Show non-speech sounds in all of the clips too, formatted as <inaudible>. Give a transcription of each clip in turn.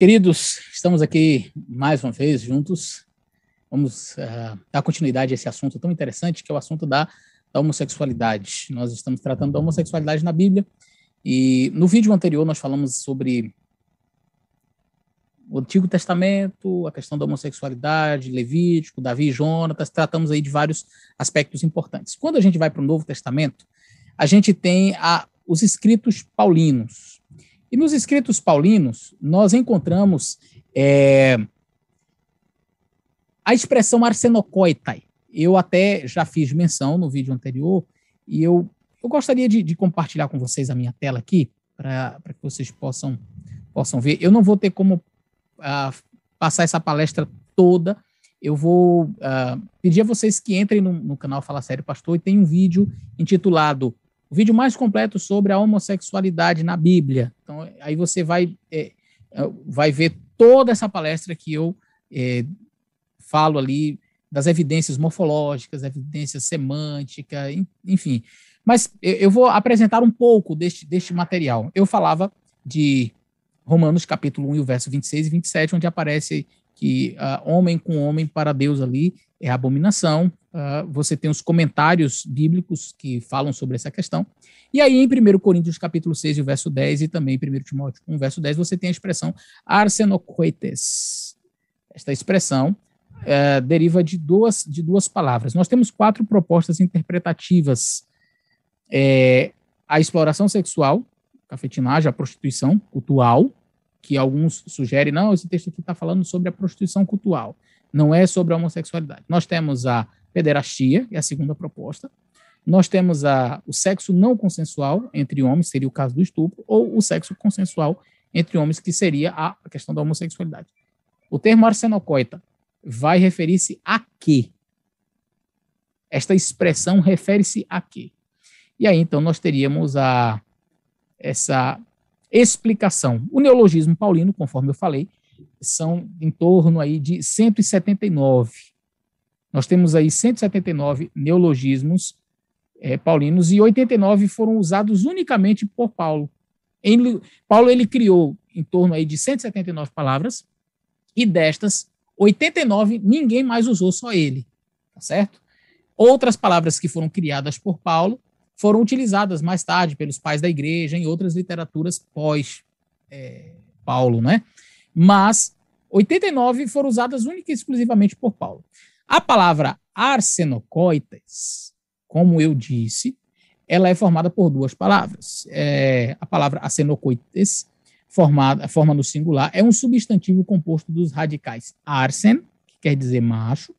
Queridos, estamos aqui mais uma vez juntos. Vamos uh, dar continuidade a esse assunto tão interessante que é o assunto da, da, homossexualidade. Nós estamos tratando da homossexualidade na Bíblia e no vídeo anterior nós falamos sobre o Antigo Testamento, a questão da homossexualidade, Levítico, Davi e Jonatas, tratamos aí de vários aspectos importantes. Quando a gente vai para o Novo Testamento, a gente tem a, os escritos paulinos, e nos escritos paulinos, nós encontramos é, a expressão arsenocoitai. Eu até já fiz menção no vídeo anterior, e eu, eu gostaria de, de compartilhar com vocês a minha tela aqui, para que vocês possam, possam ver. Eu não vou ter como uh, passar essa palestra toda, eu vou uh, pedir a vocês que entrem no, no canal Fala Sério Pastor e tem um vídeo intitulado o vídeo mais completo sobre a homossexualidade na Bíblia. Então, aí você vai, é, é vai ver toda essa palestra que eu é, falo ali das evidências morfológicas, evidência semântica, enfim. Mas eu vou apresentar um pouco deste, deste material. Eu falava de Romanos capítulo 1 o verso 26 e 27, onde aparece que uh, homem com homem para Deus ali é abominação, uh, você tem os comentários bíblicos que falam sobre essa questão. E aí, em 1 Coríntios capítulo 6, verso 10, e também em 1 Timóteo 1, verso 10, você tem a expressão arsenocoites. Esta expressão uh, deriva de duas, de duas palavras. Nós temos quatro propostas interpretativas. É, a exploração sexual, cafetinagem, a prostituição cultural, que alguns sugerem, não, esse texto aqui está falando sobre a prostituição cultural, não é sobre a homossexualidade. Nós temos a pederastia, é a segunda proposta. Nós temos a, o sexo não consensual entre homens, seria o caso do estupro, ou o sexo consensual entre homens, que seria a, a questão da homossexualidade. O termo arsenocoita vai referir-se a quê? Esta expressão refere-se a quê? E aí, então, nós teríamos a, essa explicação. O neologismo paulino, conforme eu falei, são em torno aí de 179. Nós temos aí 179 neologismos é, paulinos e 89 foram usados unicamente por Paulo. Em, Paulo ele criou em torno aí de 179 palavras e destas 89 ninguém mais usou, só ele, tá certo? Outras palavras que foram criadas por Paulo foram utilizadas mais tarde pelos pais da igreja em outras literaturas pós é, Paulo, né? Mas 89 foram usadas única e exclusivamente por Paulo. A palavra arsenocoites, como eu disse, ela é formada por duas palavras. É, a palavra arsenocoites, formada, forma no singular, é um substantivo composto dos radicais arsen, que quer dizer macho,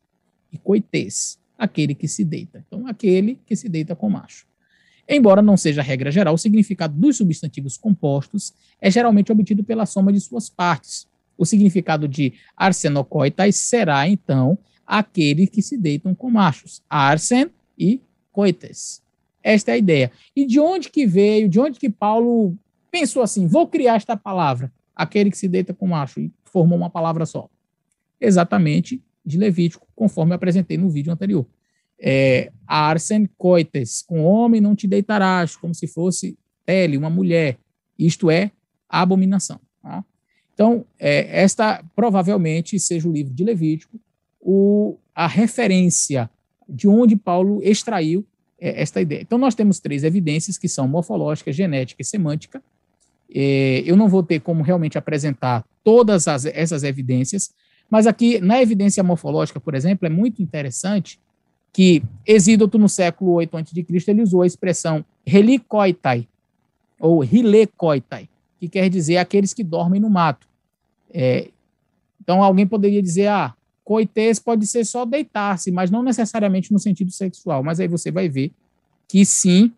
e coites, aquele que se deita. Então, aquele que se deita com macho. Embora não seja regra geral, o significado dos substantivos compostos é geralmente obtido pela soma de suas partes. O significado de arsenocoitas será, então, aqueles que se deitam com machos, arsen e coites. Esta é a ideia. E de onde que veio, de onde que Paulo pensou assim, vou criar esta palavra, aquele que se deita com macho, e formou uma palavra só? Exatamente de Levítico, conforme eu apresentei no vídeo anterior. É, arsen coites, com homem não te deitarás, como se fosse pele uma mulher. Isto é abominação. Tá? Então, é, esta provavelmente seja o livro de Levítico, o, a referência de onde Paulo extraiu é, esta ideia. Então, nós temos três evidências que são morfológica, genética e semântica. É, eu não vou ter como realmente apresentar todas as, essas evidências, mas aqui na evidência morfológica, por exemplo, é muito interessante que Exídoto, no século 8 a.C., ele usou a expressão helicoitai, ou hilecoitai, que quer dizer aqueles que dormem no mato. É, então, alguém poderia dizer, ah, Coitês pode ser só deitar-se, mas não necessariamente no sentido sexual. Mas aí você vai ver que sim,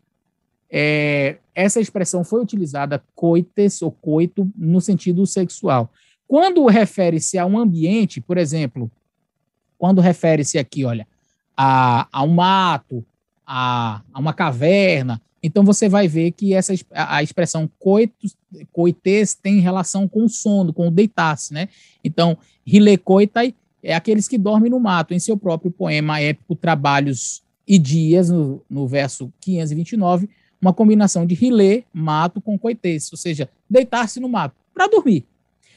é, essa expressão foi utilizada coites ou coito no sentido sexual. Quando refere-se a um ambiente, por exemplo, quando refere-se aqui, olha, a, a um mato, a, a, uma caverna, então você vai ver que essa a expressão coitos, coites tem relação com o sono, com o deitar-se, né? Então, rilecoitai é aqueles que dormem no mato. Em seu próprio poema épico Trabalhos e Dias, no, no verso 529, uma combinação de rilê, mato com coitês, ou seja, deitar-se no mato para dormir.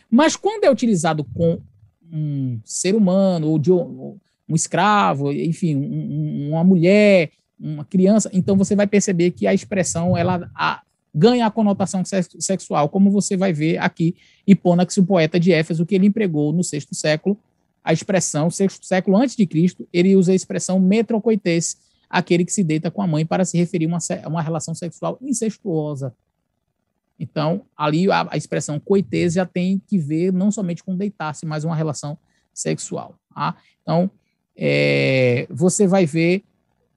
Mas quando é utilizado com um ser humano ou de um, um escravo, enfim, um, uma mulher, uma criança, então você vai perceber que a expressão ela a, ganha a conotação sexual, como você vai ver aqui Hipônax, o poeta de Éfeso, que ele empregou no sexto século a expressão, sexto século antes de Cristo, ele usa a expressão metrocoitês, aquele que se deita com a mãe para se referir a uma, uma relação sexual incestuosa. Então, ali a, a expressão coites já tem que ver não somente com deitar-se, mas uma relação sexual. Tá? Então, é, você vai ver,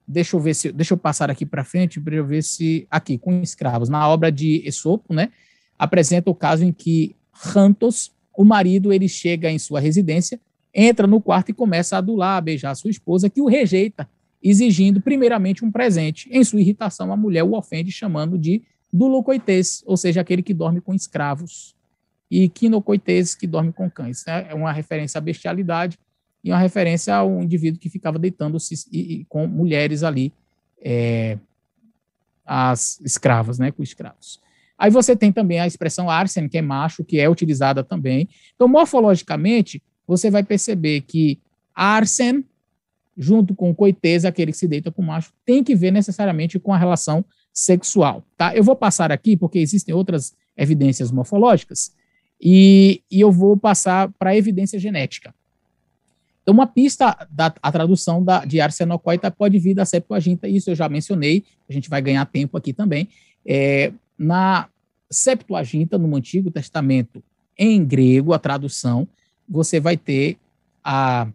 deixa eu ver se, deixa eu passar aqui para frente para eu ver se aqui com escravos na obra de Esopo, né, apresenta o caso em que Rantos, o marido, ele chega em sua residência entra no quarto e começa a adular, a beijar a sua esposa, que o rejeita, exigindo primeiramente um presente. Em sua irritação, a mulher o ofende, chamando de dulocoitês, ou seja, aquele que dorme com escravos, e quinocoitês, que dorme com cães. É, é uma referência à bestialidade e uma referência ao indivíduo que ficava deitando-se com mulheres ali, é, as escravas, né, com escravos. Aí você tem também a expressão arsen, que é macho, que é utilizada também. Então, morfologicamente, você vai perceber que Arsen, junto com coiteza, aquele que se deita com macho, tem que ver necessariamente com a relação sexual. Tá? Eu vou passar aqui, porque existem outras evidências morfológicas, e, e eu vou passar para a evidência genética. Então, uma pista da a tradução da, de arsenocoita pode vir da Septuaginta, isso eu já mencionei, a gente vai ganhar tempo aqui também. É, na Septuaginta, no Antigo Testamento, em grego, a tradução, você vai ter a,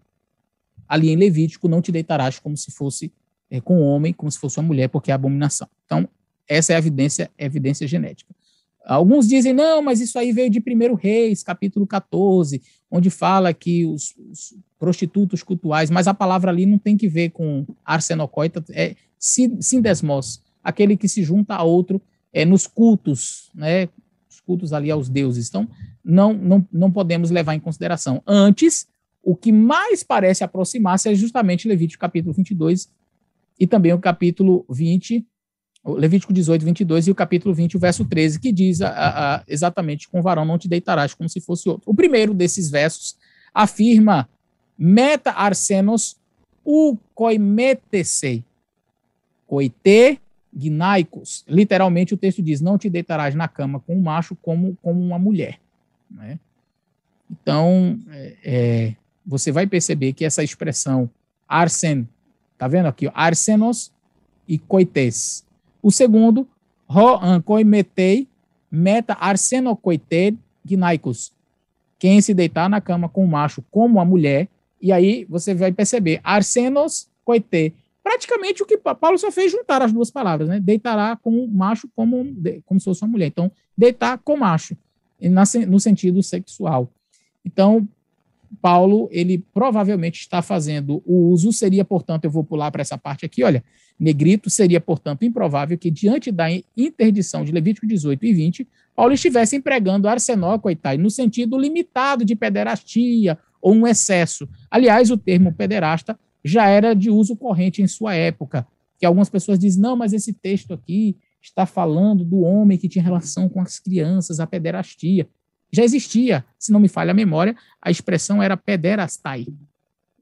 ali em Levítico, não te deitarás como se fosse é, com um homem, como se fosse uma mulher, porque é abominação. Então, essa é a evidência, é evidência genética. Alguns dizem, não, mas isso aí veio de 1 Reis, capítulo 14, onde fala que os, os, prostitutos cultuais, mas a palavra ali não tem que ver com arsenocoita, é sindesmos, aquele que se junta a outro é, nos cultos, né, os cultos ali aos deuses. Então, não, não, não podemos levar em consideração. Antes, o que mais parece aproximar-se é justamente Levítico capítulo 22 e também o capítulo 20, Levítico 18, 22 e o capítulo 20, o verso 13, que diz a, a, exatamente com o varão não te deitarás como se fosse outro. O primeiro desses versos afirma meta arsenos u coimetesei, coite gnaicos. Literalmente o texto diz, não te deitarás na cama com um macho como, como uma mulher. Né? Então, é, é, você vai perceber que essa expressão arsen, tá vendo aqui? arsenos e coites. O segundo, roan coimetei meta arsenocoite gnaicos. Quem se deitar na cama com o macho como a mulher, e aí você vai perceber, arsenos coite. Praticamente o que Paulo só fez juntar as duas palavras, né? Deitará com o macho como, como se fosse uma mulher. Então, deitar com macho no sentido sexual. Então, Paulo, ele provavelmente está fazendo o uso, seria, portanto, eu vou pular para essa parte aqui, olha, negrito, seria, portanto, improvável que, diante da interdição de Levítico 18 e 20, Paulo estivesse empregando arsenal no sentido limitado de pederastia ou um excesso. Aliás, o termo pederasta já era de uso corrente em sua época, que algumas pessoas dizem, não, mas esse texto aqui está falando do homem que tinha relação com as crianças, a pederastia. Já existia, se não me falha a memória, a expressão era pederastai,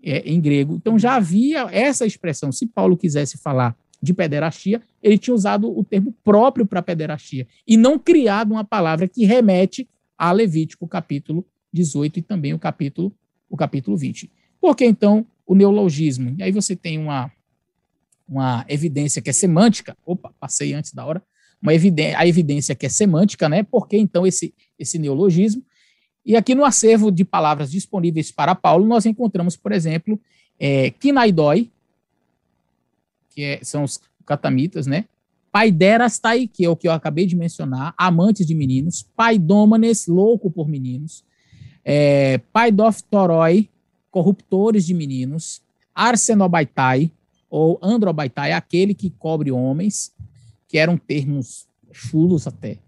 é, em grego. Então já havia essa expressão. Se Paulo quisesse falar de pederastia, ele tinha usado o termo próprio para pederastia e não criado uma palavra que remete a Levítico capítulo 18 e também o capítulo o capítulo 20. Por que então o neologismo? E aí você tem uma uma evidência que é semântica. Opa, passei antes da hora. Uma evidência, a evidência que é semântica, né? Por que então esse, esse neologismo? E aqui no acervo de palavras disponíveis para Paulo, nós encontramos, por exemplo, é, kinaidoi, que é, são os catamitas, né? Paiderastai, tá que é o que eu acabei de mencionar, amantes de meninos. Paidômanes, louco por meninos. É, Paidoftoroi, corruptores de meninos. Arsenobaitai, ou androbaitai é aquele que cobre homens, que eram termos chulos até.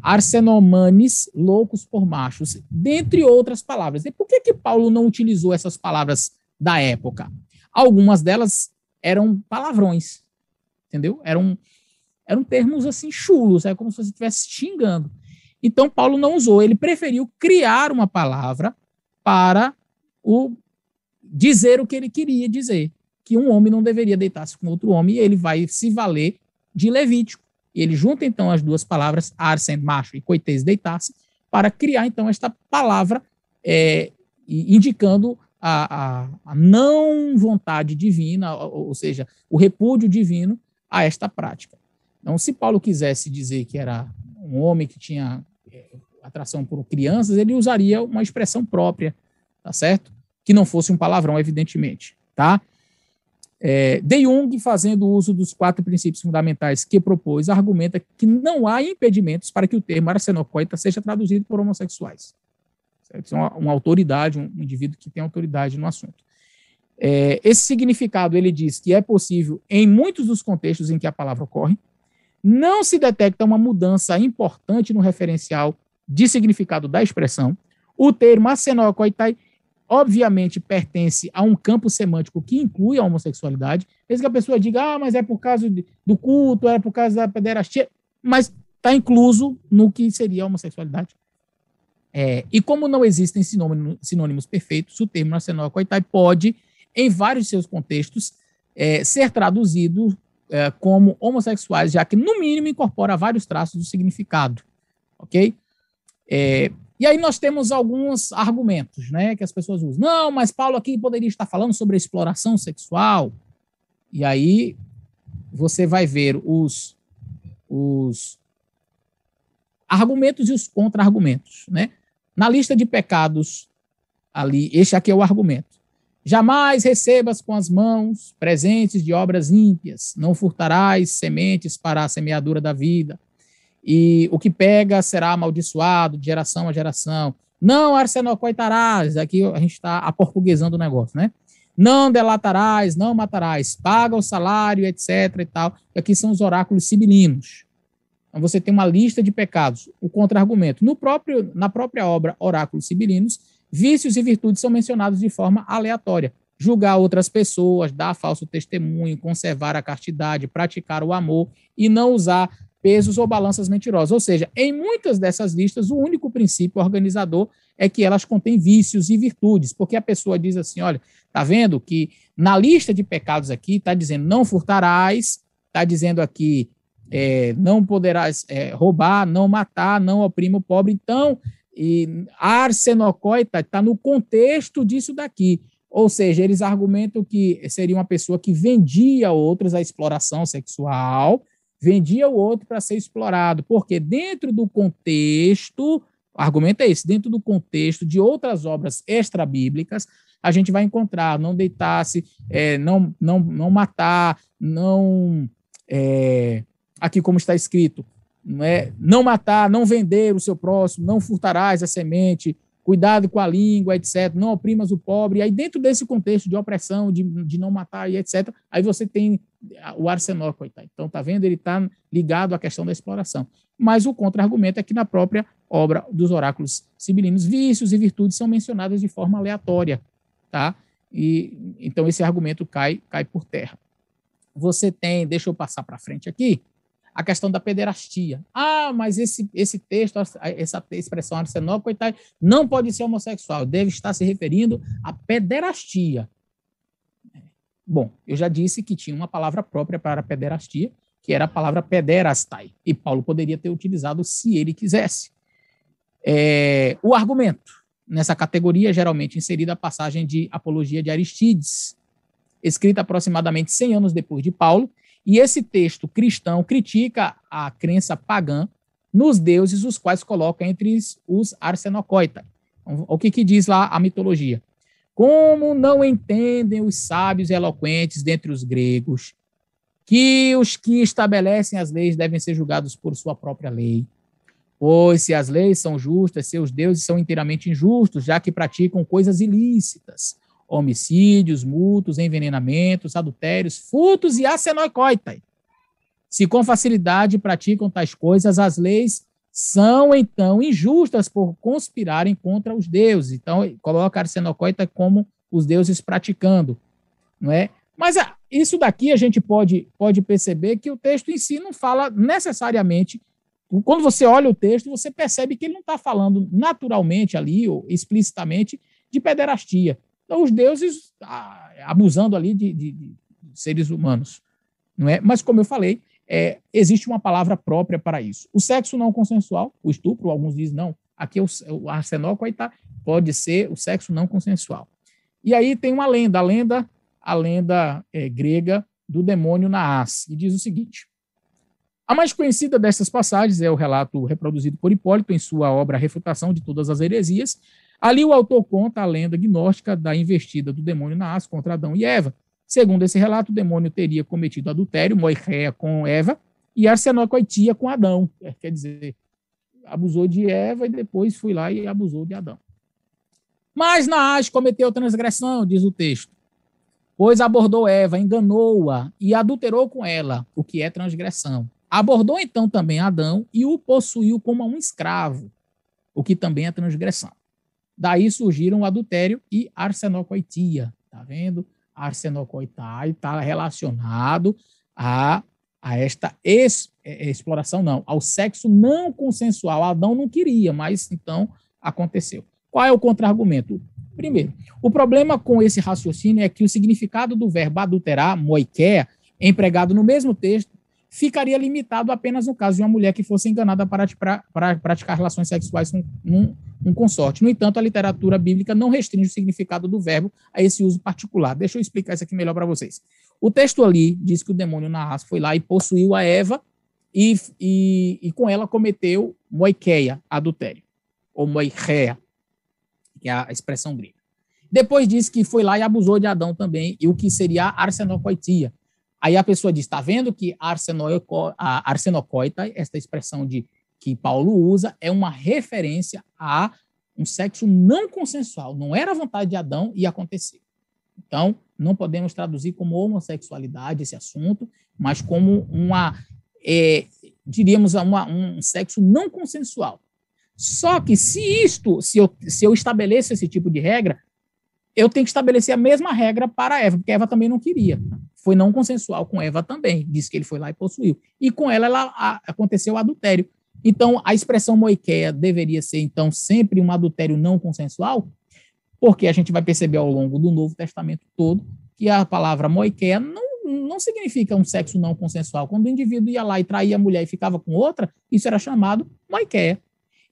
Arsenomanes, loucos por machos, dentre outras palavras. E por que, que Paulo não utilizou essas palavras da época? Algumas delas eram palavrões, entendeu? Eram, eram termos assim chulos, é como se você estivesse xingando. Então Paulo não usou, ele preferiu criar uma palavra para o dizer o que ele queria dizer que um homem não deveria deitar-se com outro homem, e ele vai se valer de Levítico. E ele junta então as duas palavras, arsen, macho, e coitês, deitar-se, para criar então esta palavra é, indicando a, a, a, não vontade divina, ou, ou seja, o repúdio divino a esta prática. Então, se Paulo quisesse dizer que era um homem que tinha é, atração por crianças, ele usaria uma expressão própria, tá certo? Que não fosse um palavrão, evidentemente, tá? É, De Jung, fazendo uso dos quatro princípios fundamentais que propôs, argumenta que não há impedimentos para que o termo arsenocóita seja traduzido por homossexuais. Isso é uma, uma, autoridade, um indivíduo que tem autoridade no assunto. É, esse significado, ele diz que é possível em muitos dos contextos em que a palavra ocorre, não se detecta uma mudança importante no referencial de significado da expressão, o termo arsenocóitai obviamente pertence a um campo semântico que inclui a homossexualidade, mesmo que a pessoa diga, ah, mas é por causa do culto, era por causa da pederastia, mas está incluso no que seria a homossexualidade. É, e como não existem sinônimos, sinônimos perfeitos, o termo nacional coitai pode, em vários seus contextos, é, ser traduzido é, como homossexuais, já que no mínimo incorpora vários traços do significado, ok? É, e aí nós temos alguns argumentos né, que as pessoas usam. Não, mas Paulo aqui poderia estar falando sobre exploração sexual. E aí você vai ver os, os argumentos e os contra-argumentos. Né? Na lista de pecados, ali, este aqui é o argumento. Jamais recebas com as mãos presentes de obras ímpias, não furtarás sementes para a semeadura da vida, e o que pega será amaldiçoado de geração a geração. Não, Arsenal coitarás, aqui a gente está aportuguesando o negócio, né? Não delatarás, não matarás, paga o salário, etc e tal. Aqui são os oráculos sibilinos. Então você tem uma lista de pecados. O contra-argumento. No próprio, na própria obra Oráculos Sibilinos, vícios e virtudes são mencionados de forma aleatória. Julgar outras pessoas, dar falso testemunho, conservar a castidade, praticar o amor e não usar pesos ou balanças mentirosas. Ou seja, em muitas dessas listas, o único princípio organizador é que elas contêm vícios e virtudes, porque a pessoa diz assim: olha, tá vendo que na lista de pecados aqui está dizendo não furtarás, está dizendo aqui é, não poderás é, roubar, não matar, não oprimir o pobre. Então, e arsenocoita está tá no contexto disso daqui. Ou seja, eles argumentam que seria uma pessoa que vendia outros a exploração sexual, vendia o outro para ser explorado, porque dentro do contexto, o argumento é esse, dentro do contexto de outras obras extra-bíblicas, a gente vai encontrar não deitar-se, é, não, não, não matar, não. É, aqui como está escrito, não, é, não matar, não vender o seu próximo, não furtarás a semente, cuidado com a língua, etc., não oprimas o pobre. E aí, dentro desse contexto de opressão, de, de não matar e etc., aí você tem o Arsenal, coitado. Então, tá vendo? Ele está ligado à questão da exploração. Mas o contra-argumento é que na própria obra dos oráculos sibilinos, vícios e virtudes são mencionadas de forma aleatória, tá? E então esse argumento cai cai por terra. Você tem, deixa eu passar para frente aqui, a questão da pederastia. Ah, mas esse, esse texto, essa expressão arsenócoa e tal, não pode ser homossexual, deve estar se referindo à pederastia. Bom, eu já disse que tinha uma palavra própria para pederastia, que era a palavra pederastai, e Paulo poderia ter utilizado se ele quisesse. É, o argumento. Nessa categoria, geralmente inserida a passagem de Apologia de Aristides, escrita aproximadamente 100 anos depois de Paulo, e esse texto cristão critica a crença pagã nos deuses, os quais coloca entre os arsenocoita. Então, o que, que diz lá a mitologia? Como não entendem os sábios eloquentes dentre os gregos que os que estabelecem as leis devem ser julgados por sua própria lei? Pois se as leis são justas, seus deuses são inteiramente injustos, já que praticam coisas ilícitas homicídios, multos, envenenamentos, adultérios, furtos e acenocóitas. Se com facilidade praticam tais coisas, as leis são então injustas por conspirarem contra os deuses. Então, coloca arsenocoita como os deuses praticando, não é? Mas ah, isso daqui a gente pode, pode perceber que o texto em si não fala necessariamente. Quando você olha o texto, você percebe que ele não está falando naturalmente ali, ou explicitamente, de pederastia. Então, os deuses abusando ali de, de, de, seres humanos. não é? Mas, como eu falei, é, existe uma palavra própria para isso. O sexo não consensual, o estupro, alguns dizem não, aqui é o, o aí tá, pode ser o sexo não consensual. E aí tem uma lenda, a lenda, a lenda é, grega do demônio asa e diz o seguinte: a mais conhecida dessas passagens é o relato reproduzido por Hipólito em sua obra Refutação de Todas as Heresias, Ali o autor conta a lenda gnóstica da investida do demônio na Asa contra Adão e Eva. Segundo esse relato, o demônio teria cometido adultério, moicheia com Eva e arsenocoitia com Adão. É, quer dizer, abusou de Eva e depois foi lá e abusou de Adão. Mas Naás cometeu transgressão, diz o texto, pois abordou Eva, enganou-a e adulterou com ela, o que é transgressão. Abordou então também Adão e o possuiu como um escravo, o que também é transgressão. Daí surgiram o adultério e arsenocoitia, tá vendo? Arsenocoitai está relacionado a, a esta é, é, exploração, não, ao sexo não consensual. Adão não queria, mas então aconteceu. Qual é o contra-argumento? Primeiro, o problema com esse raciocínio é que o significado do verbo adulterar, moiqué, empregado no mesmo texto, ficaria limitado apenas no caso de uma mulher que fosse enganada para, praticar relações sexuais com um, um, consorte. No entanto, a literatura bíblica não restringe o significado do verbo a esse uso particular. Deixa eu explicar isso aqui melhor para vocês. O texto ali diz que o demônio Narras foi lá e possuiu a Eva e, e, e com ela cometeu moikeia, adultério, ou moicheia, que é a expressão grega. Depois diz que foi lá e abusou de Adão também, e o que seria arsenopoitia, Aí a pessoa diz: está vendo que a arsenocoita, esta expressão de que Paulo usa, é uma referência a um sexo não consensual. Não era a vontade de Adão e aconteceu. Então, não podemos traduzir como homossexualidade esse assunto, mas como uma, é, diríamos, uma, um sexo não consensual. Só que se isto, se eu, se eu estabeleço esse tipo de regra, eu tenho que estabelecer a mesma regra para Eva, porque Eva também não queria foi não consensual com Eva também, disse que ele foi lá e possuiu. E com ela, ela a, aconteceu o adultério. Então, a expressão moiqueia deveria ser, então, sempre um adultério não consensual, porque a gente vai perceber ao longo do Novo Testamento todo que a palavra moiqueia não não significa um sexo não consensual. Quando o indivíduo ia lá e traía a mulher e ficava com outra, isso era chamado moiqueia.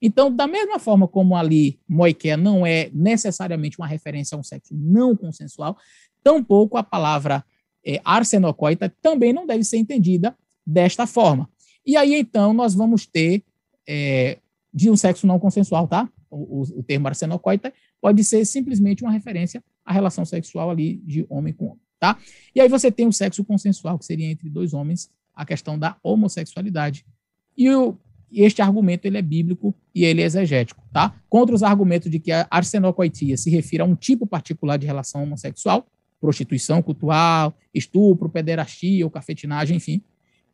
Então, da mesma forma como ali moiqueia não é necessariamente uma referência a um sexo não consensual, tampouco a palavra é, arsenocoita também não deve ser entendida desta forma. E aí, então, nós vamos ter é, de um sexo não consensual, tá? O, o, o, termo arsenocoita pode ser simplesmente uma referência à relação sexual ali de homem com homem, tá? E aí você tem o sexo consensual, que seria entre dois homens, a questão da homossexualidade. E o, este argumento ele é bíblico e ele é exegético, tá? Contra os argumentos de que a arsenocoitia se refere a um tipo particular de relação homossexual, prostituição cultural, estupro, pederastia ou cafetinagem, enfim,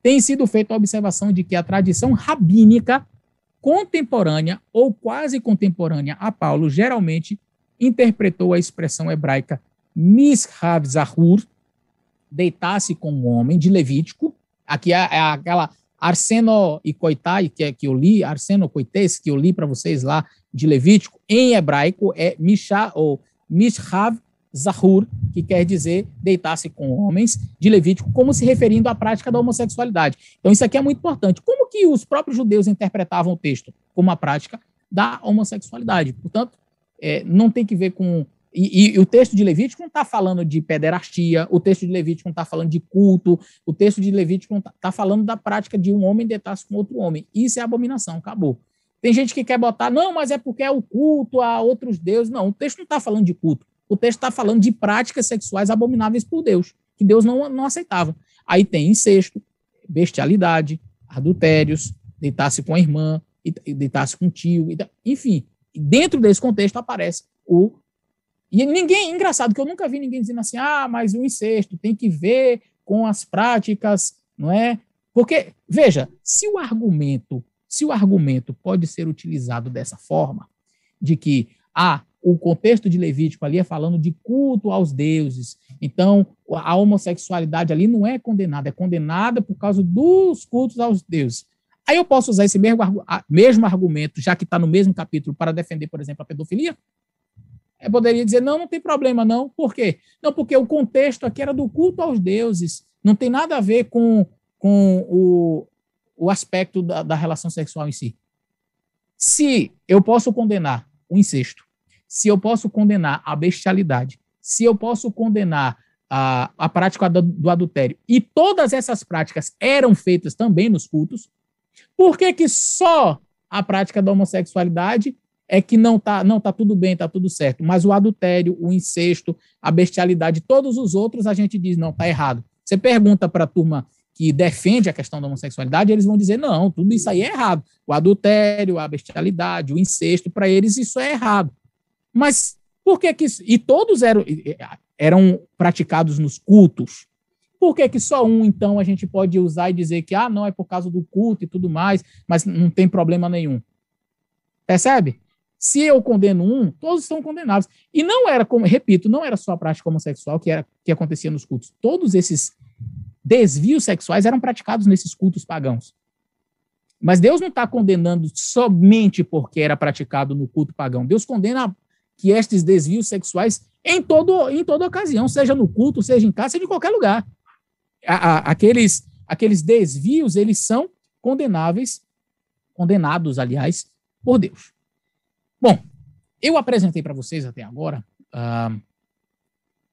tem sido feita a observação de que a tradição rabínica contemporânea ou quase contemporânea a Paulo geralmente interpretou a expressão hebraica mishav zahur, deitar-se com um homem, de Levítico, aqui é, é aquela arseno e coitai, que, é, que eu li, arseno coites, que eu li para vocês lá, de Levítico, em hebraico é mishá ou mishav Zahur, que quer dizer deitar-se com homens, de Levítico, como se referindo à prática da homossexualidade. Então, isso aqui é muito importante. Como que os próprios judeus interpretavam o texto? Como a prática da homossexualidade. Portanto, é, não tem que ver com. E, e, e o texto de Levítico não está falando de pederastia, o texto de Levítico não está falando de culto, o texto de Levítico está tá falando da prática de um homem deitar-se com outro homem. Isso é abominação, acabou. Tem gente que quer botar, não, mas é porque é o culto a outros deuses. Não, o texto não está falando de culto. O texto está falando de práticas sexuais abomináveis por Deus, que Deus não, não aceitava. Aí tem incesto, bestialidade, adultérios, deitar-se com a irmã, deitar-se com o tio, enfim. Dentro desse contexto aparece o. E ninguém, engraçado que eu nunca vi ninguém dizendo assim, ah, mas o incesto tem que ver com as práticas, não é? Porque, veja, se o argumento, se o argumento pode ser utilizado dessa forma, de que, ah, o contexto de Levítico ali é falando de culto aos deuses. Então, a homossexualidade ali não é condenada, é condenada por causa dos cultos aos deuses. Aí eu posso usar esse mesmo, mesmo argumento, já que está no mesmo capítulo, para defender, por exemplo, a pedofilia? Eu poderia dizer, não, não tem problema, não. Por quê? Não, porque o contexto aqui era do culto aos deuses. Não tem nada a ver com, com o, o aspecto da, da relação sexual em si. Se eu posso condenar o incesto, se eu posso condenar a bestialidade, se eu posso condenar a, a prática do, do adultério, e todas essas práticas eram feitas também nos cultos, por que, que só a prática da homossexualidade é que não tá, não tá tudo bem, tá tudo certo, mas o adultério, o incesto, a bestialidade, todos os outros a gente diz não, tá errado. Você pergunta para a turma que defende a questão da homossexualidade, eles vão dizer não, tudo isso aí é errado. O adultério, a bestialidade, o incesto, para eles isso é errado. Mas por que que. E todos eram, eram praticados nos cultos. Por que, que só um, então, a gente pode usar e dizer que, ah, não, é por causa do culto e tudo mais, mas não tem problema nenhum? Percebe? Se eu condeno um, todos são condenados. E não era, como, repito, não era só a prática homossexual que, era, que acontecia nos cultos. Todos esses desvios sexuais eram praticados nesses cultos pagãos. Mas Deus não está condenando somente porque era praticado no culto pagão. Deus condena que estes desvios sexuais em, todo, em toda ocasião, seja no culto, seja em casa, seja em qualquer lugar. A, a, aqueles, aqueles desvios, eles são condenáveis, condenados, aliás, por Deus. Bom, eu apresentei para vocês até agora uh,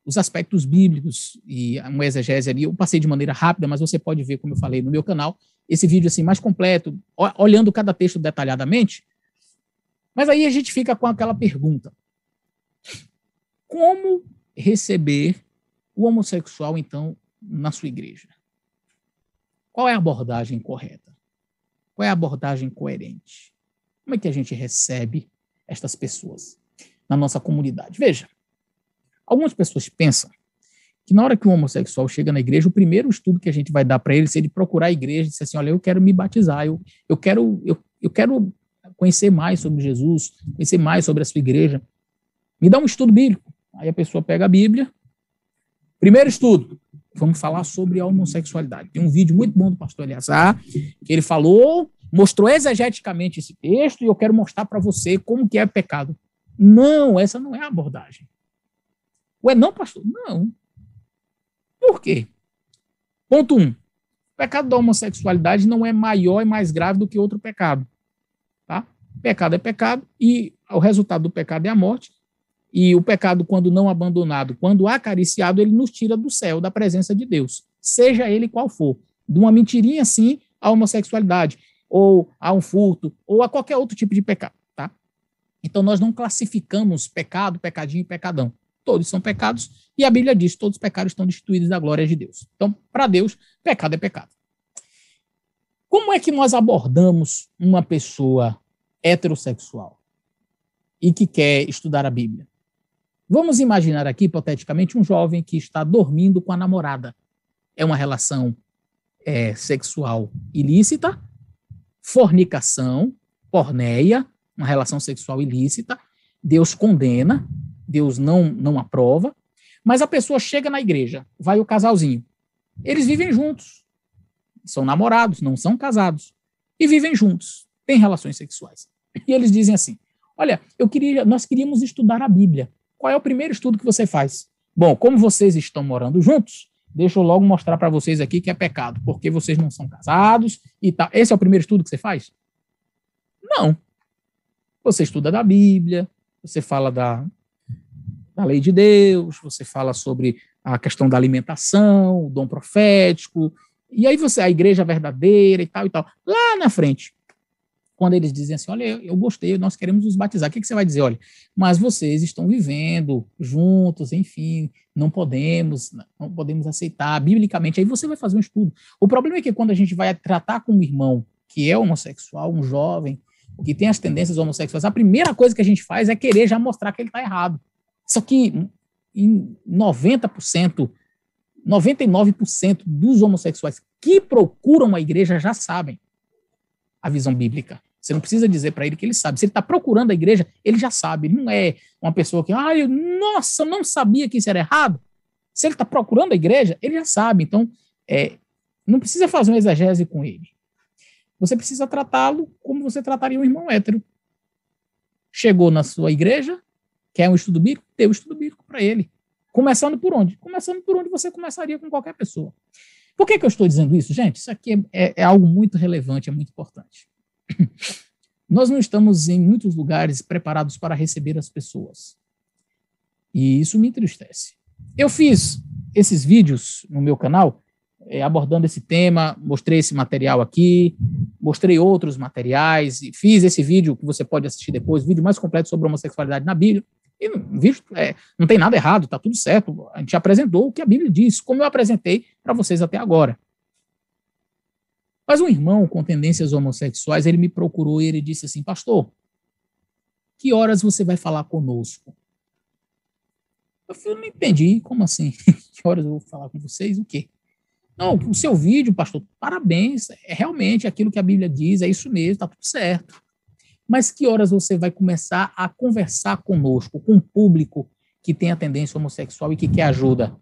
os aspectos bíblicos e uma exegese ali. Eu passei de maneira rápida, mas você pode ver, como eu falei no meu canal, esse vídeo assim mais completo, olhando cada texto detalhadamente. Mas aí a gente fica com aquela pergunta: como receber o homossexual, então, na sua igreja? Qual é a abordagem correta? Qual é a abordagem coerente? Como é que a gente recebe estas pessoas na nossa comunidade? Veja, algumas pessoas pensam que na hora que o homossexual chega na igreja, o primeiro estudo que a gente vai dar para ele, se ele procurar a igreja, e dizer assim, olha, eu quero me batizar, eu, eu, quero, eu, eu quero conhecer mais sobre Jesus, conhecer mais sobre a sua igreja, me dá um estudo bíblico. Aí a pessoa pega a Bíblia. Primeiro estudo, vamos falar sobre a homossexualidade. Tem um vídeo muito bom do pastor Eleazar, que ele falou, mostrou exegeticamente esse texto, e eu quero mostrar para você como que é pecado. Não, essa não é a abordagem. Ué, não, pastor? Não. Por quê? Ponto 1. Um, o pecado da homossexualidade não é maior e mais grave do que outro pecado. Tá? Pecado é pecado e o resultado do pecado é a morte. E o pecado, quando não abandonado, quando acariciado, ele nos tira do céu, da presença de Deus, seja ele qual for. De uma mentirinha, sim, à homossexualidade, ou a um furto, ou a qualquer outro tipo de pecado, tá? Então, nós não classificamos pecado, pecadinho e pecadão. Todos são pecados, e a Bíblia diz que todos os pecados estão destituídos da glória de Deus. Então, para Deus, pecado é pecado. Como é que nós abordamos uma pessoa heterossexual e que quer estudar a Bíblia? Vamos imaginar aqui, hipoteticamente, um jovem que está dormindo com a namorada. É uma relação é, sexual ilícita, fornicação, porneia, uma relação sexual ilícita. Deus condena, Deus não, não aprova. Mas a pessoa chega na igreja, vai o casalzinho. Eles vivem juntos. São namorados, não são casados. E vivem juntos, têm relações sexuais. E eles dizem assim: Olha, eu queria, nós queríamos estudar a Bíblia. Qual é o primeiro estudo que você faz? Bom, como vocês estão morando juntos, deixa eu logo mostrar para vocês aqui que é pecado, porque vocês não são casados e tal. Esse é o primeiro estudo que você faz? Não. Você estuda da Bíblia, você fala da, da lei de Deus, você fala sobre a questão da alimentação, o dom profético, e aí você, a igreja verdadeira e tal e tal. Lá na frente, quando eles dizem assim, olha, eu, gostei, nós queremos nos batizar, o que, que, você vai dizer? Olha, mas vocês estão vivendo juntos, enfim, não podemos, não podemos aceitar, biblicamente, aí você vai fazer um estudo. O problema é que quando a gente vai tratar com um irmão que é homossexual, um jovem, que tem as tendências homossexuais, a primeira coisa que a gente faz é querer já mostrar que ele está errado. Só que em 90%, 99% dos homossexuais que procuram a igreja já sabem a visão bíblica. Você não precisa dizer para ele que ele sabe. Se ele está procurando a igreja, ele já sabe. não é uma pessoa que, ah, eu, nossa, eu não sabia que isso era errado. Se ele está procurando a igreja, ele já sabe. Então, é, não precisa fazer uma exegese com ele. Você precisa tratá-lo como você trataria um irmão hétero. Chegou na sua igreja, quer um estudo bíblico? Dê um estudo bíblico para ele. Começando por onde? Começando por onde você começaria com qualquer pessoa. Por que, que eu estou dizendo isso, gente? Isso aqui é, é, é algo muito relevante, é muito importante. <coughs> Nós não estamos em muitos lugares preparados para receber as pessoas. E isso me entristece. Eu fiz esses vídeos no meu canal eh, abordando esse tema, mostrei esse material aqui, mostrei outros materiais, e fiz esse vídeo que você pode assistir depois, vídeo mais completo sobre homossexualidade na Bíblia. E vídeo, é, não tem nada errado, está tudo certo. A gente apresentou o que a Bíblia diz, como eu apresentei para vocês até agora. Mas um irmão com tendências homossexuais, ele me procurou e ele disse assim: Pastor, que horas você vai falar conosco? Eu falei, não entendi, como assim? <laughs> que horas eu vou falar com vocês? O quê? Não, o seu vídeo, pastor, parabéns, é realmente aquilo que a Bíblia diz, é isso mesmo, tá tudo certo. Mas que horas você vai começar a conversar conosco, com o público que tem a tendência homossexual e que quer ajuda?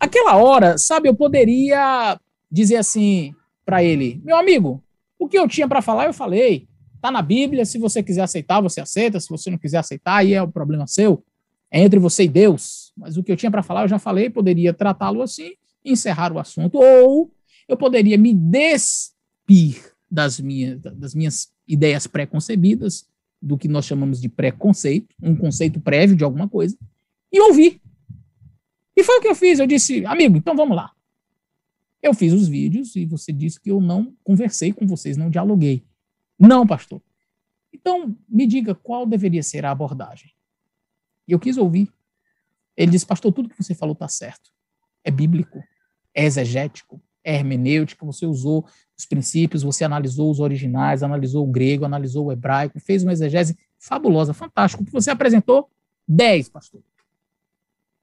Aquela hora, sabe, eu poderia dizer assim para ele: meu amigo, o que eu tinha para falar, eu falei. Está na Bíblia, se você quiser aceitar, você aceita, se você não quiser aceitar, aí é o problema seu. É entre você e Deus. Mas o que eu tinha para falar, eu já falei, poderia tratá-lo assim, encerrar o assunto. Ou eu poderia me despir das minhas, das minhas ideias preconcebidas, do que nós chamamos de preconceito, um conceito prévio de alguma coisa, e ouvir. E foi o que eu fiz. Eu disse, amigo, então vamos lá. Eu fiz os vídeos e você disse que eu não conversei com vocês, não dialoguei. Não, pastor. Então, me diga qual deveria ser a abordagem. E eu quis ouvir. Ele disse, pastor, tudo que você falou está certo. É bíblico, é exegético, é hermenêutico, você usou os princípios, você analisou os originais, analisou o grego, analisou o hebraico, fez uma exegese fabulosa, fantástico. O que você apresentou? 10, pastor.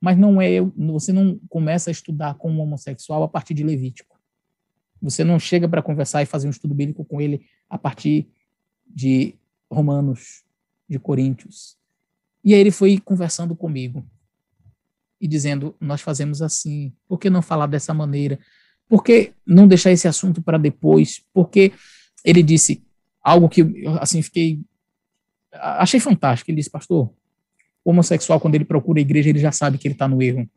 Mas não é, você não começa a estudar com um homossexual a partir de Levítico. Você não chega para conversar e fazer um estudo bíblico com ele a partir de Romanos, de Coríntios. E aí ele foi conversando comigo e dizendo: Nós fazemos assim, por que não falar dessa maneira? Por que não deixar esse assunto para depois? Porque ele disse algo que assim fiquei. Achei fantástico. Ele disse: Pastor, homossexual, quando ele procura a igreja, ele já sabe que ele está no erro.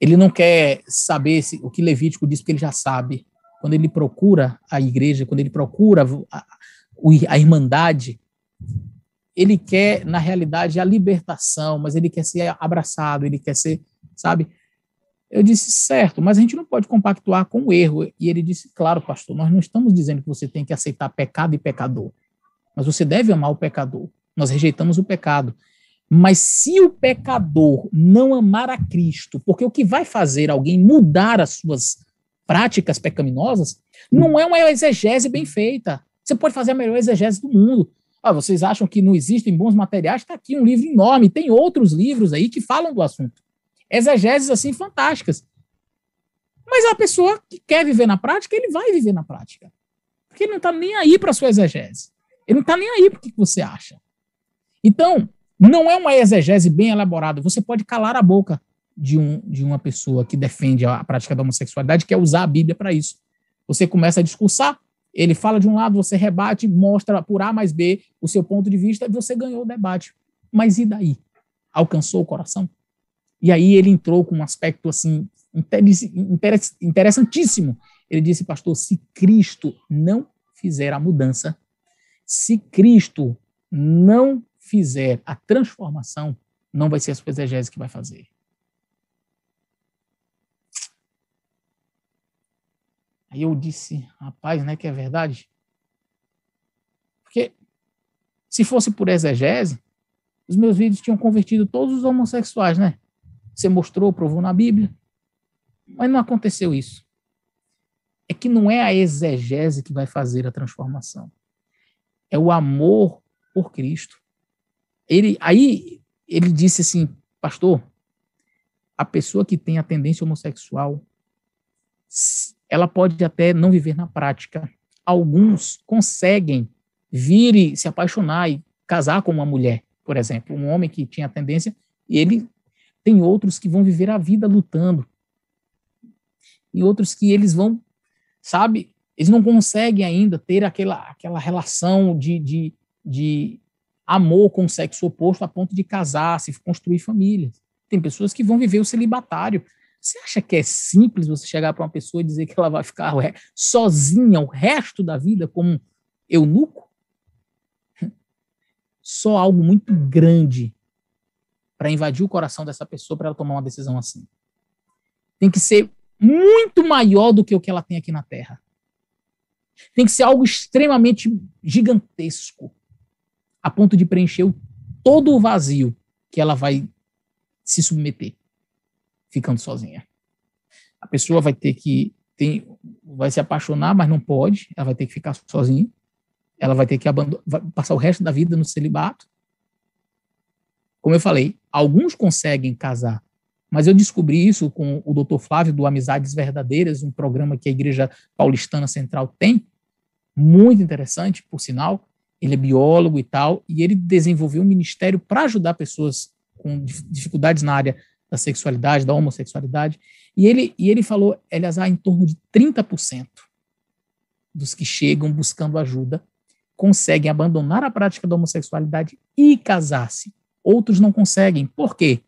Ele não quer saber se, o que Levítico diz, porque ele já sabe. Quando ele procura a igreja, quando ele procura a, a irmandade, ele quer, na realidade, a libertação, mas ele quer ser abraçado, ele quer ser, sabe? Eu disse, certo, mas a gente não pode compactuar com o erro. E ele disse, claro, pastor, nós não estamos dizendo que você tem que aceitar pecado e pecador, mas você deve amar o pecador. Nós rejeitamos o pecado. Mas se o pecador não amar a Cristo, porque o que vai fazer alguém mudar as suas práticas pecaminosas não é uma exegese bem feita. Você pode fazer a melhor exegese do mundo. Ah, vocês acham que não existem bons materiais? Está aqui um livro enorme, tem outros livros aí que falam do assunto. Exegeses assim fantásticas. Mas a pessoa que quer viver na prática, ele vai viver na prática. Porque ele não está nem aí para a sua exegese. Ele não está nem aí para o que você acha. Então, não é uma exegese bem elaborada. Você pode calar a boca de, um, de uma pessoa que defende a prática da homossexualidade, que é usar a Bíblia para isso. Você começa a discursar, ele fala de um lado, você rebate, mostra por A mais B o seu ponto de vista, e você ganhou o debate. Mas e daí? Alcançou o coração? E aí ele entrou com um aspecto assim interessantíssimo. Ele disse, pastor, se Cristo não fizer a mudança, se Cristo não fizer a transformação, não vai ser a sua exegese que vai fazer. Aí eu disse, rapaz, né, que é verdade? Porque se fosse por exegese, os meus vídeos tinham convertido todos os homossexuais, né? Você mostrou, provou na Bíblia. Mas não aconteceu isso. É que não é a exegese que vai fazer a transformação. É o amor por Cristo ele, aí ele disse assim, pastor, a pessoa que tem a tendência homossexual, ela pode até não viver na prática. Alguns conseguem vir e se apaixonar e casar com uma mulher, por exemplo, um homem que tinha a tendência, e ele tem outros que vão viver a vida lutando. E outros que eles vão, sabe, eles não conseguem ainda ter aquela, aquela relação de, de, de amor com o sexo oposto a ponto de casar, se construir família. Tem pessoas que vão viver o celibatário. Você acha que é simples você chegar para uma pessoa e dizer que ela vai ficar sozinha o resto da vida como um eunuco? Só algo muito grande para invadir o coração dessa pessoa para ela tomar uma decisão assim. Tem que ser muito maior do que o que ela tem aqui na Terra. Tem que ser algo extremamente gigantesco a ponto de preencher todo o vazio que ela vai se submeter ficando sozinha. A pessoa vai ter que tem, vai se apaixonar, mas não pode, ela vai ter que ficar sozinha. Ela vai ter que passar o resto da vida no celibato. Como eu falei, alguns conseguem casar, mas eu descobri isso com o Dr. Flávio do Amizades Verdadeiras, um programa que a Igreja Paulistana Central tem, muito interessante, por sinal, ele é biólogo e tal, e ele desenvolveu um ministério para ajudar pessoas com dificuldades na área da sexualidade, da homossexualidade, e ele, e ele falou, Eleazar, em torno de 30% dos que chegam buscando ajuda conseguem abandonar a prática da homossexualidade e casar-se. Outros não conseguem. Por quê?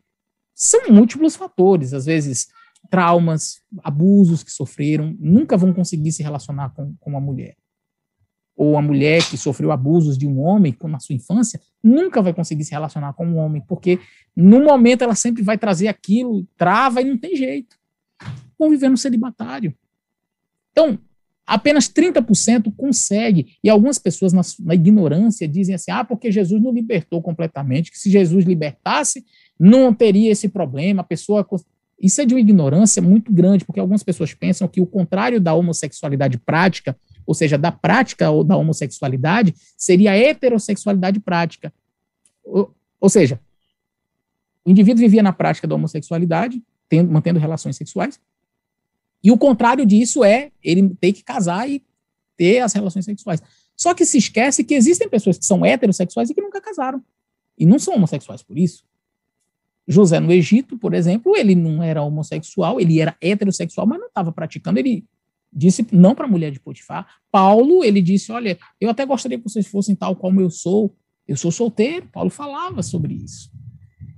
São múltiplos fatores, às vezes traumas, abusos que sofreram, nunca vão conseguir se relacionar com, com uma mulher ou a mulher que sofreu abusos de um homem na sua infância nunca vai conseguir se relacionar com um homem, porque no momento ela sempre vai trazer aquilo, trava e não tem jeito. Vão viver no celibatário. Então, apenas 30% consegue, e algumas pessoas na, na, ignorância dizem assim: ah, porque Jesus não libertou completamente, que se Jesus libertasse, não teria esse problema, a pessoa. Isso é de uma ignorância muito grande, porque algumas pessoas pensam que o contrário da homossexualidade prática ou seja, da prática ou da homossexualidade, seria a heterossexualidade prática. Ou, ou seja, o indivíduo vivia na prática da homossexualidade, tendo, mantendo relações sexuais, e o contrário disso é ele ter que casar e ter as relações sexuais. Só que se esquece que existem pessoas que são heterossexuais e que nunca casaram. E não são homossexuais por isso. José no Egito, por exemplo, ele não era homossexual, ele era heterossexual, mas não estava praticando, ele Disse não para a mulher de Potifar. Paulo, ele disse: Olha, eu até gostaria que vocês fossem tal como eu sou. Eu sou solteiro. Paulo falava sobre isso.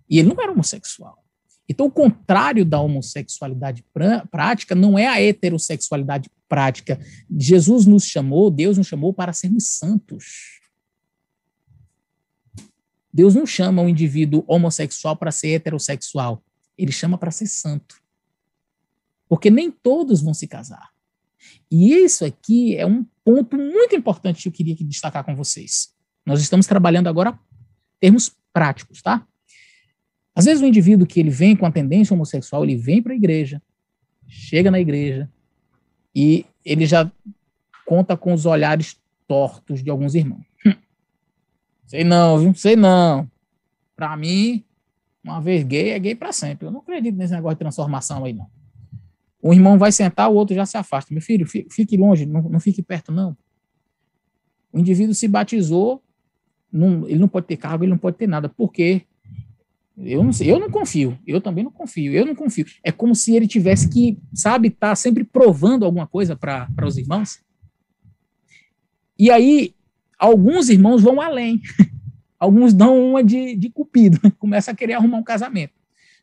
E ele não era homossexual. Então, o contrário da homossexualidade prática não é a heterossexualidade prática. Jesus nos chamou, Deus nos chamou para sermos santos. Deus não chama um indivíduo homossexual para ser heterossexual. Ele chama para ser santo. Porque nem todos vão se casar. E isso aqui é um ponto muito importante que eu queria destacar com vocês. Nós estamos trabalhando agora termos práticos, tá? Às vezes o indivíduo que ele vem com a tendência homossexual, ele vem para a igreja, chega na igreja e ele já conta com os olhares tortos de alguns irmãos. Hum. sei não, viu? Sei não. Para mim, uma vez gay é gay para sempre. Eu não acredito nesse negócio de transformação aí não. Um irmão vai sentar, o outro já se afasta. Meu filho, fique longe, não, não fique perto, não. O indivíduo se batizou, não, ele não pode ter cargo, ele não pode ter nada. Por quê? Eu não sei, eu não confio, eu também não confio, eu não confio. É como se ele tivesse que, sabe, estar tá sempre provando alguma coisa para os irmãos. E aí, alguns irmãos vão além. <laughs> Alguns dão uma de, de cupido, <laughs> começa a querer arrumar um casamento.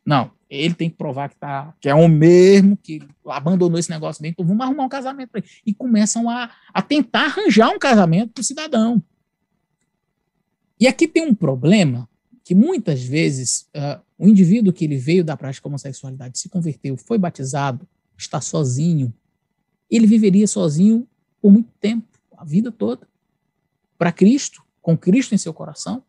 Não, ele tem que provar que, tá, que é o mesmo, que abandonou esse negócio dentro, então vamos arrumar um casamento para ele. E começam a, a tentar arranjar um casamento para o cidadão. E aqui tem um problema que muitas vezes uh, o indivíduo que ele veio da prática homossexualidade, se converteu, foi batizado, está sozinho, ele viveria sozinho por muito tempo, a vida toda, para Cristo, com Cristo em seu coração.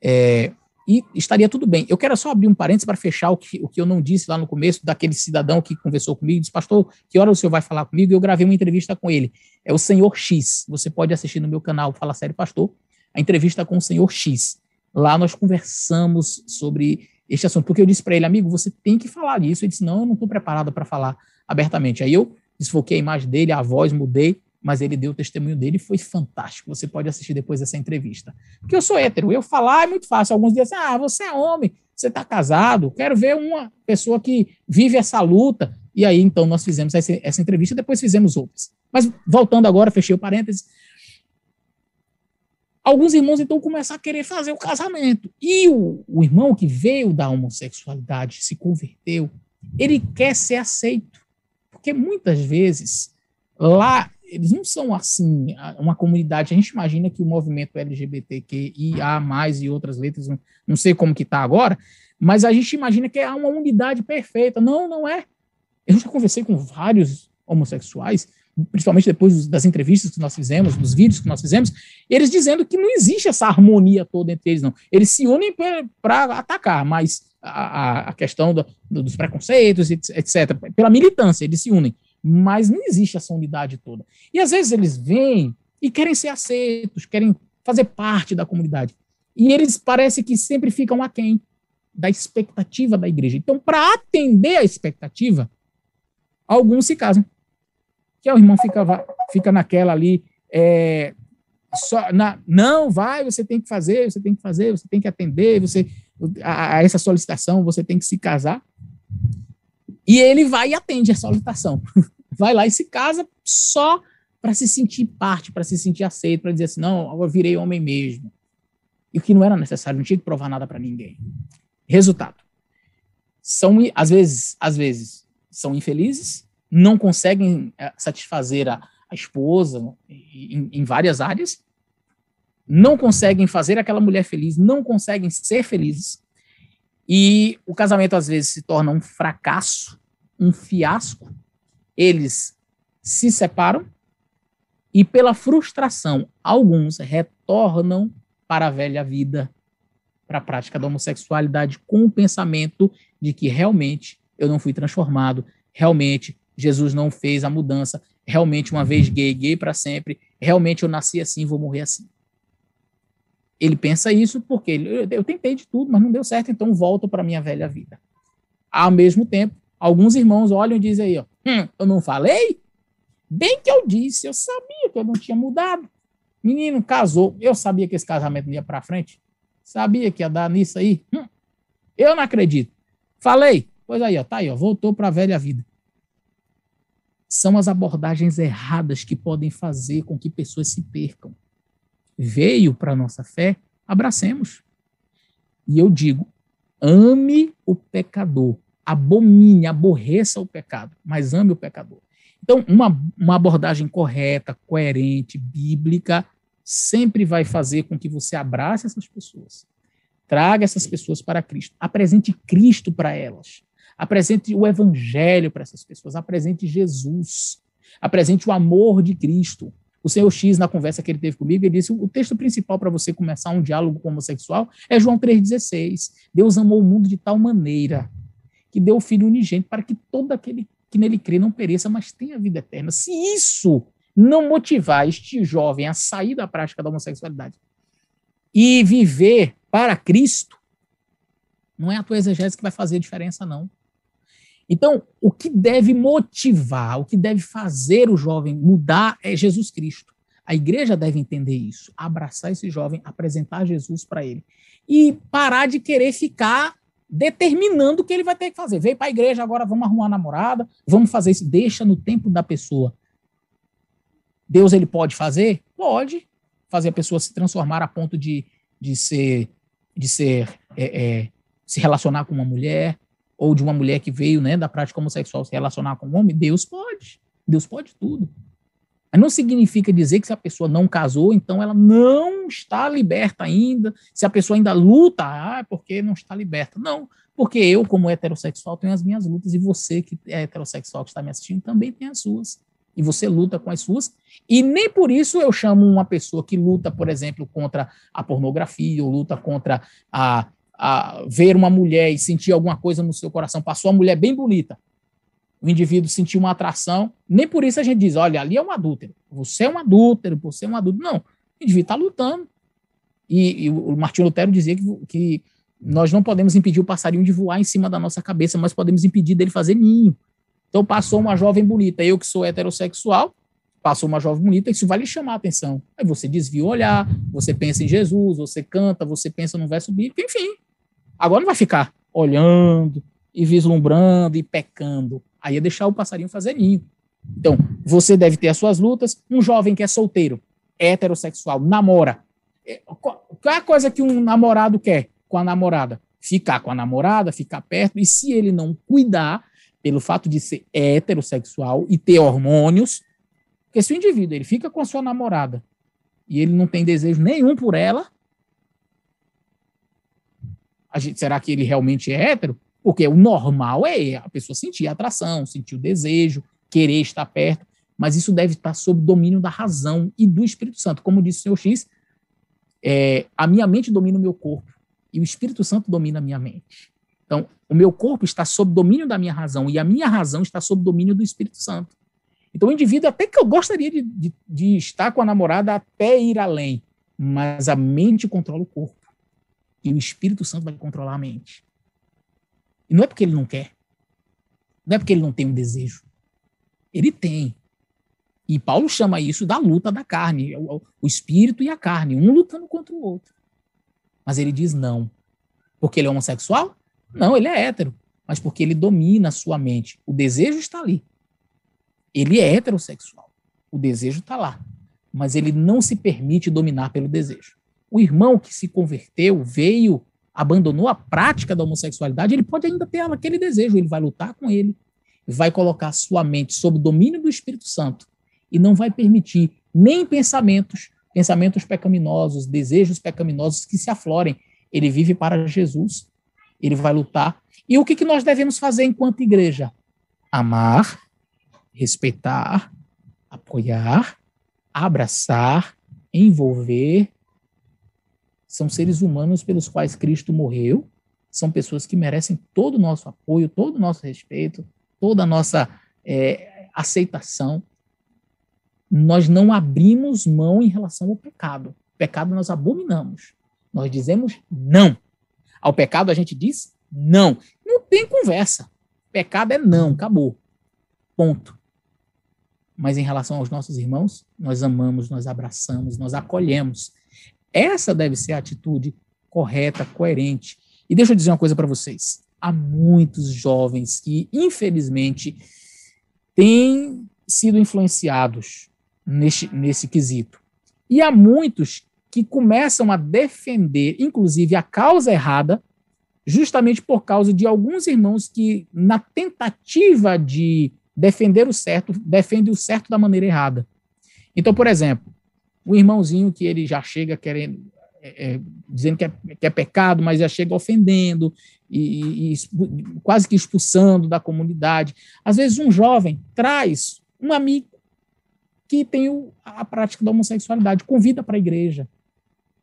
É, e estaria tudo bem. Eu quero só abrir um parênteses para fechar o que, o que eu não disse lá no começo, daquele cidadão que conversou comigo e disse, pastor, que hora o senhor vai falar comigo? E eu gravei uma entrevista com ele. É o Senhor X. Você pode assistir no meu canal Fala Sério Pastor, a entrevista com o Senhor X. Lá nós conversamos sobre este assunto, porque eu disse para ele, amigo, você tem que falar disso. Ele disse, não, eu não estou preparado para falar abertamente. Aí eu desfoquei a imagem dele, a voz, mudei, mas ele deu o testemunho dele e foi fantástico. Você pode assistir depois essa entrevista. Porque eu sou hétero, eu falar é muito fácil. Alguns dizem, assim, ah, você é homem, você está casado, quero ver uma pessoa que vive essa luta. E aí, então, nós fizemos essa, essa entrevista e depois fizemos outras. Mas voltando agora, fechei o parênteses. Alguns irmãos, então, começaram a querer fazer o casamento. E o, o irmão que veio da homossexualidade, se converteu, ele quer ser aceito. Porque muitas vezes, lá eles não são assim, uma comunidade. A gente imagina que o movimento LGBTQIA, e outras letras, não, não sei como que está agora, mas a gente imagina que é uma unidade perfeita. Não, não é. Eu já conversei com vários homossexuais, principalmente depois das entrevistas que nós fizemos, dos vídeos que nós fizemos, eles dizendo que não existe essa harmonia toda entre eles, não. Eles se unem para atacar, mas a, a questão do, dos preconceitos, etc., pela militância, eles se unem mas não existe essa unidade toda. E às vezes eles vêm e querem ser aceitos, querem fazer parte da comunidade. E eles parece que sempre ficam aquém da expectativa da igreja. Então, para atender à expectativa, alguns se casam. Que é o irmão fica, fica naquela ali, é, só, na, não, vai, você tem que fazer, você tem que fazer, você tem que atender, você a, a essa solicitação, você tem que se casar. E ele vai e atende a solicitação. <laughs> Vai lá e se casa só para se sentir parte, para se sentir aceito, para dizer assim: não, eu virei homem mesmo. E o que não era necessário, não tinha que provar nada para ninguém. Resultado: são, às vezes, às vezes, são infelizes, não conseguem eh, satisfazer a, a esposa em, em várias áreas, não conseguem fazer aquela mulher feliz, não conseguem ser felizes, e o casamento às vezes se torna um fracasso, um fiasco. Eles se separam e, pela frustração, alguns retornam para a velha vida, para a prática da homossexualidade, com o pensamento de que realmente eu não fui transformado, realmente Jesus não fez a mudança, realmente uma vez gay, gay para sempre, realmente eu nasci assim, vou morrer assim. Ele pensa isso porque ele, eu tentei de tudo, mas não deu certo, então volto para minha velha vida. Ao mesmo tempo, alguns irmãos olham e dizem aí, ó, hum, eu não falei? Bem que eu disse, eu sabia que eu não tinha mudado. Menino casou, eu sabia que esse casamento não ia para frente. Sabia que ia dar nisso aí. Hum, eu não acredito. Falei. Pois aí, ó, tá aí, ó, voltou para a velha vida. São as abordagens erradas que podem fazer com que pessoas se percam veio para a nossa fé, abracemos. E eu digo: ame o pecador, abomine, aborreça o pecado, mas ame o pecador. Então, uma, uma abordagem correta, coerente, bíblica, sempre vai fazer com que você abrace essas pessoas. Traga essas pessoas para Cristo. Apresente Cristo para elas. Apresente o Evangelho para essas pessoas. Apresente Jesus. Apresente o amor de Cristo. O senhor X, na conversa que ele teve comigo, ele disse: o texto principal para você começar um diálogo com homossexual é João 3,16. Deus amou o mundo de tal maneira que deu o Filho unigênito para que todo aquele que nele crê não pereça, mas tenha vida eterna. Se isso não motivar este jovem a sair da prática da homossexualidade e viver para Cristo, não é a tua exegese que vai fazer diferença, não. Então, o que deve motivar, o que deve fazer o jovem mudar é Jesus Cristo. A igreja deve entender isso, abraçar esse jovem, apresentar Jesus para ele e parar de querer ficar determinando o que ele vai ter que fazer. Veio para a igreja, agora vamos arrumar namorada, vamos fazer isso. Deixa no tempo da pessoa. Deus ele pode fazer? Pode fazer a pessoa se transformar a ponto de, de ser de ser é, é, se relacionar com uma mulher, ou de uma mulher que veio né, da prática homossexual se relacionar com um homem, Deus pode. Deus pode tudo. Mas não significa dizer que se a pessoa não casou, então ela não está liberta ainda. Se a pessoa ainda luta, ah, é porque não está liberta. Não, porque eu, como heterossexual, tenho as minhas lutas e você, que é heterossexual que está me assistindo, também tem as suas. E você luta com as suas. E nem por isso eu chamo uma pessoa que luta, por exemplo, contra a pornografia, ou luta contra a a ver uma mulher e sentir alguma coisa no seu coração, passou uma mulher bem bonita, o indivíduo sentiu uma atração, nem por isso a gente diz, olha, ali é um adúltero, você é um adúltero, você é um adulto Não, o indivíduo está lutando. E, e, o Martinho Lutero dizia que, que nós não podemos impedir o passarinho de voar em cima da nossa cabeça, mas podemos impedir dele fazer ninho. Então passou uma jovem bonita, eu que sou heterossexual, passou uma jovem bonita, isso vai lhe chamar a atenção. Aí você desvia o olhar, você pensa em Jesus, você canta, você pensa no verso bíblico, enfim, Agora não vai ficar olhando e vislumbrando e pecando. Aí é deixar o passarinho fazer ninho. Então, você deve ter as suas lutas. Um jovem que é solteiro, heterossexual, namora. É, qual é a coisa que um namorado quer com a namorada? Ficar com a namorada, ficar perto. E se ele não cuidar, pelo fato de ser heterossexual e ter hormônios, porque se o indivíduo ele fica com a sua namorada e ele não tem desejo nenhum por ela, gente, será que ele realmente é hétero? Porque o normal é a pessoa sentir a atração, sentir o desejo, querer estar perto, mas isso deve estar sob domínio da razão e do Espírito Santo. Como disse o senhor X, é, a minha mente domina o meu corpo e o Espírito Santo domina a minha mente. Então, o meu corpo está sob domínio da minha razão e a minha razão está sob domínio do Espírito Santo. Então, o indivíduo, até que eu gostaria de, de, de estar com a namorada até ir além, mas a mente controla o corpo. E o Espírito Santo vai controlar a mente. E não é porque ele não quer. Não é porque ele não tem um desejo. Ele tem. E Paulo chama isso da luta da carne, o, o espírito e a carne, um lutando contra o outro. Mas ele diz não. Porque ele é homossexual? Não, ele é hétero. Mas porque ele domina a sua mente. O desejo está ali. Ele é heterossexual. O desejo está lá. Mas ele não se permite dominar pelo desejo o irmão que se converteu, veio, abandonou a prática da homossexualidade, ele pode ainda ter aquele desejo, ele vai lutar com ele, vai colocar sua mente sob o domínio do Espírito Santo e não vai permitir nem pensamentos, pensamentos pecaminosos, desejos pecaminosos que se aflorem. Ele vive para Jesus, ele vai lutar. E o que, que nós devemos fazer enquanto igreja? Amar, respeitar, apoiar, abraçar, envolver, são seres humanos pelos quais Cristo morreu, são pessoas que merecem todo o nosso apoio, todo o nosso respeito, toda a nossa é, aceitação. Nós não abrimos mão em relação ao pecado. O pecado nós abominamos. Nós dizemos não. Ao pecado a gente diz não. Não tem conversa. Pecado é não, acabou. Ponto. Mas em relação aos nossos irmãos, nós amamos, nós abraçamos, nós acolhemos. Essa deve ser a atitude correta, coerente. E deixa eu dizer uma coisa para vocês. Há muitos jovens que, infelizmente, têm sido influenciados neste, nesse quesito. E há muitos que começam a defender, inclusive, a causa errada, justamente por causa de alguns irmãos que, na tentativa de defender o certo, defendem o certo da maneira errada. Então, por exemplo, o irmãozinho que ele já chega querendo, é, é, dizendo que é, que é, pecado, mas já chega ofendendo e, e, e, quase que expulsando da comunidade. Às vezes um jovem traz um amigo que tem o, a prática da homossexualidade, convida para a igreja,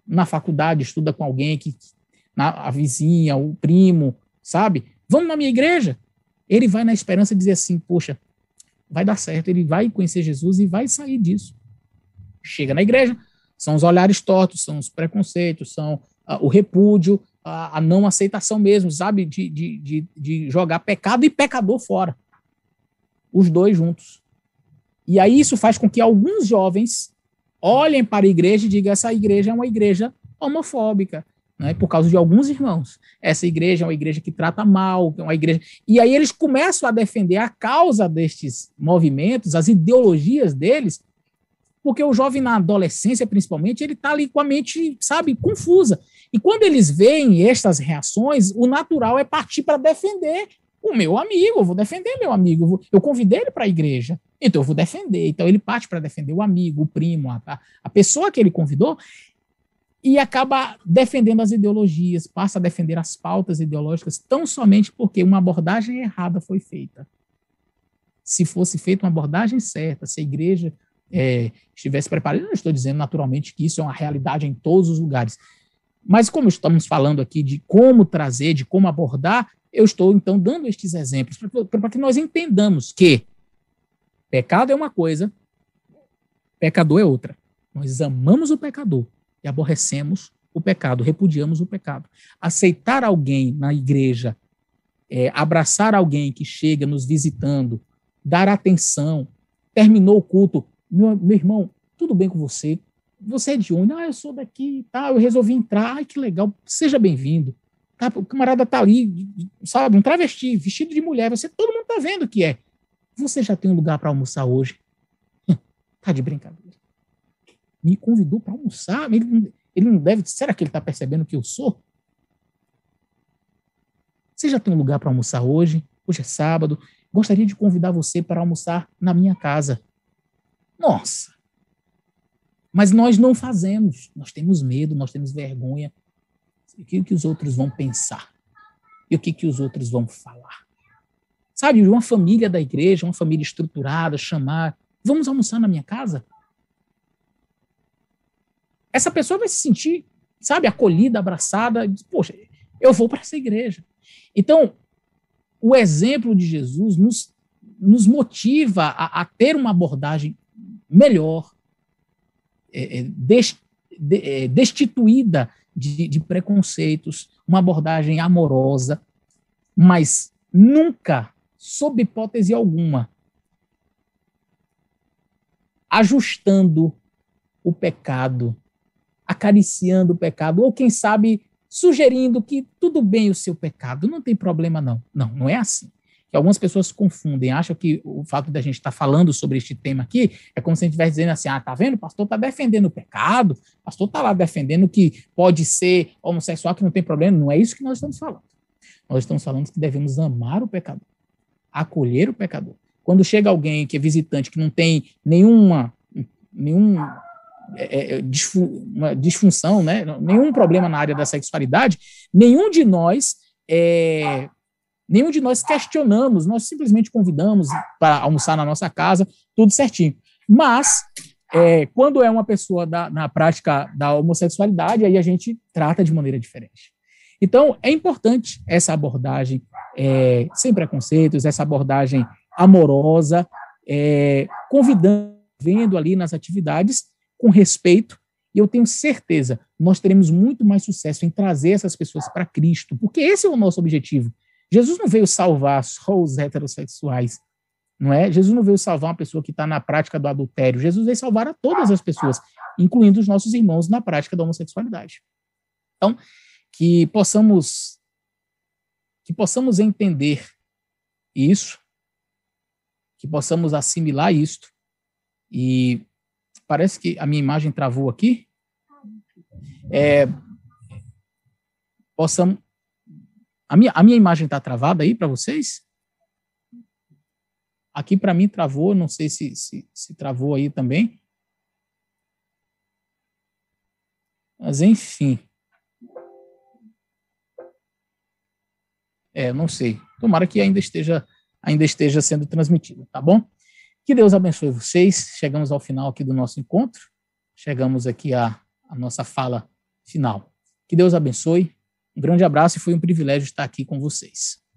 na faculdade estuda com alguém que na, a vizinha, o primo, sabe? Vamos na minha igreja. Ele vai na esperança de dizer assim, poxa, vai dar certo, ele vai conhecer Jesus e vai sair disso chega na igreja, são os olhares tortos, são os preconceitos, são ah, o repúdio, a, a, não aceitação mesmo, sabe? De, de, de, de jogar pecado e pecador fora. Os dois juntos. E aí isso faz com que alguns jovens olhem para a igreja e digam: essa igreja é uma igreja homofóbica, né, por causa de alguns irmãos. Essa igreja é uma igreja que trata mal, é uma igreja. E aí eles começam a defender a causa destes movimentos, as ideologias deles, porque o jovem na adolescência, principalmente, ele está ali com a mente, sabe, confusa. E quando eles veem estas reações, o natural é partir para defender o meu amigo, eu vou defender meu amigo, eu, convidei ele para a igreja, então eu vou defender. Então ele parte para defender o amigo, o primo, a, a pessoa que ele convidou, e acaba defendendo as ideologias, passa a defender as pautas ideológicas tão somente porque uma abordagem errada foi feita. Se fosse feita uma abordagem certa, se a igreja é, estivesse preparado. Eu não estou dizendo, naturalmente, que isso é uma realidade em todos os lugares. Mas como estamos falando aqui de como trazer, de como abordar, eu estou, então, dando estes exemplos para que nós entendamos que pecado é uma coisa, pecador é outra. Nós amamos o pecador e aborrecemos o pecado, repudiamos o pecado. Aceitar alguém na igreja, é, abraçar alguém que chega nos visitando, dar atenção, terminou o culto, meu, meu irmão, tudo bem com você? Você é de onde? Ah, eu sou daqui e tá, tal, eu resolvi entrar. Ai, que legal, seja bem-vindo. Tá, o camarada tá ali, sabe, um travesti, vestido de mulher, você, todo mundo tá vendo o que é. Você já tem um lugar para almoçar hoje? Hum, tá de brincadeira. Me convidou para almoçar, ele, ele não deve, será que ele tá percebendo que eu sou? Você já tem um lugar para almoçar hoje? Hoje é sábado. Gostaria de convidar você para almoçar na minha casa. Nossa! Mas nós não fazemos. Nós temos medo, nós temos vergonha. O que, que os outros vão pensar? E o que, que os outros vão falar? Sabe, uma família da igreja, uma família estruturada, chamar, vamos almoçar na minha casa? Essa pessoa vai se sentir, sabe, acolhida, abraçada. Diz, Poxa, eu vou para essa igreja. Então, o exemplo de Jesus nos, nos motiva a, a ter uma abordagem melhor, é, é, é, destituída de preconceitos, uma abordagem amorosa, mas nunca, sob hipótese alguma, ajustando o pecado, acariciando o pecado, ou quem sabe sugerindo que tudo bem o seu pecado, não tem problema não. Não, não é assim que algumas pessoas confundem, acham que o fato da gente estar tá falando sobre este tema aqui é como se a gente estivesse dizendo assim: ah, tá vendo? O pastor está defendendo o pecado, o pastor está lá defendendo que pode ser homossexual, que não tem problema. Não é isso que nós estamos falando. Nós estamos falando que devemos amar o pecador, acolher o pecador. Quando chega alguém que é visitante, que não tem nenhuma, nenhuma é, é, é uma disfunção, né? nenhum problema na área da sexualidade, nenhum de nós é, Nenhum de nós questionamos, nós simplesmente convidamos para almoçar na nossa casa, tudo certinho. Mas, é, quando é uma pessoa da, na prática da homossexualidade, aí a gente trata de maneira diferente. Então, é importante essa abordagem é, sem preconceitos, essa abordagem amorosa, é, convidando, vendo ali nas atividades, com respeito, e eu tenho certeza, nós teremos muito mais sucesso em trazer essas pessoas para Cristo, porque esse é o nosso objetivo. Jesus não veio salvar os heterossexuais, não é? Jesus não veio salvar uma pessoa que está na prática do adultério. Jesus veio salvar a todas as pessoas, incluindo os nossos irmãos na prática da homossexualidade. Então, que possamos que possamos entender isso, que possamos assimilar isto. E parece que a minha imagem travou aqui. É, possamos a minha, a minha imagem está travada aí para vocês? Aqui para mim travou, não sei se, se, se travou aí também. Mas enfim. É, não sei. Tomara que ainda esteja ainda esteja sendo transmitido, tá bom? Que Deus abençoe vocês. Chegamos ao final aqui do nosso encontro. Chegamos aqui à, à nossa fala final. Que Deus abençoe grande abraço e foi um privilégio estar aqui com vocês.